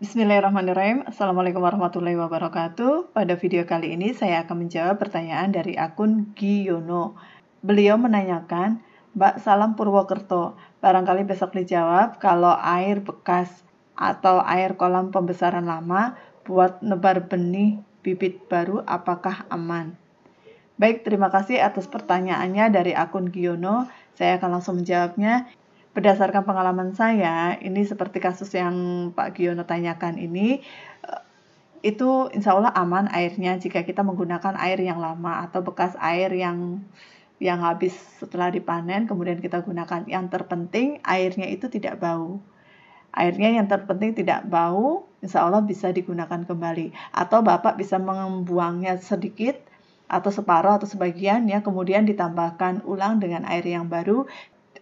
Bismillahirrahmanirrahim. Assalamualaikum warahmatullahi wabarakatuh. Pada video kali ini saya akan menjawab pertanyaan dari akun Giono. Beliau menanyakan, Mbak Salam Purwokerto, barangkali besok dijawab kalau air bekas atau air kolam pembesaran lama buat nebar benih bibit baru apakah aman? Baik, terima kasih atas pertanyaannya dari akun Giono. Saya akan langsung menjawabnya berdasarkan pengalaman saya, ini seperti kasus yang Pak Giono tanyakan ini, eh, itu insya Allah aman airnya jika kita menggunakan air yang lama atau bekas air yang yang habis setelah dipanen kemudian kita gunakan. Yang terpenting airnya itu tidak bau. Airnya yang terpenting tidak bau, insya Allah bisa digunakan kembali. Atau Bapak bisa membuangnya sedikit atau separuh atau sebagian ya kemudian ditambahkan ulang dengan air yang baru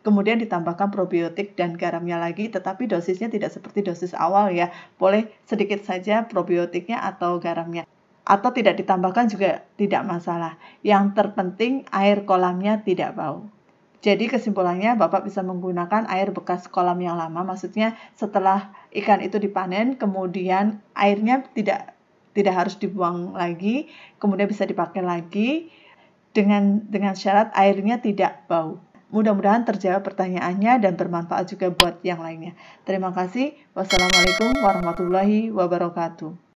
kemudian ditambahkan probiotik dan garamnya lagi, tetapi dosisnya tidak seperti dosis awal ya. Boleh sedikit saja probiotiknya atau garamnya. Atau tidak ditambahkan juga tidak masalah. Yang terpenting air kolamnya tidak bau. Jadi kesimpulannya Bapak bisa menggunakan air bekas kolam yang lama, maksudnya setelah ikan itu dipanen, kemudian airnya tidak tidak harus dibuang lagi, kemudian bisa dipakai lagi dengan dengan syarat airnya tidak bau. Mudah-mudahan terjawab pertanyaannya dan bermanfaat juga buat yang lainnya. Terima kasih. Wassalamualaikum warahmatullahi wabarakatuh.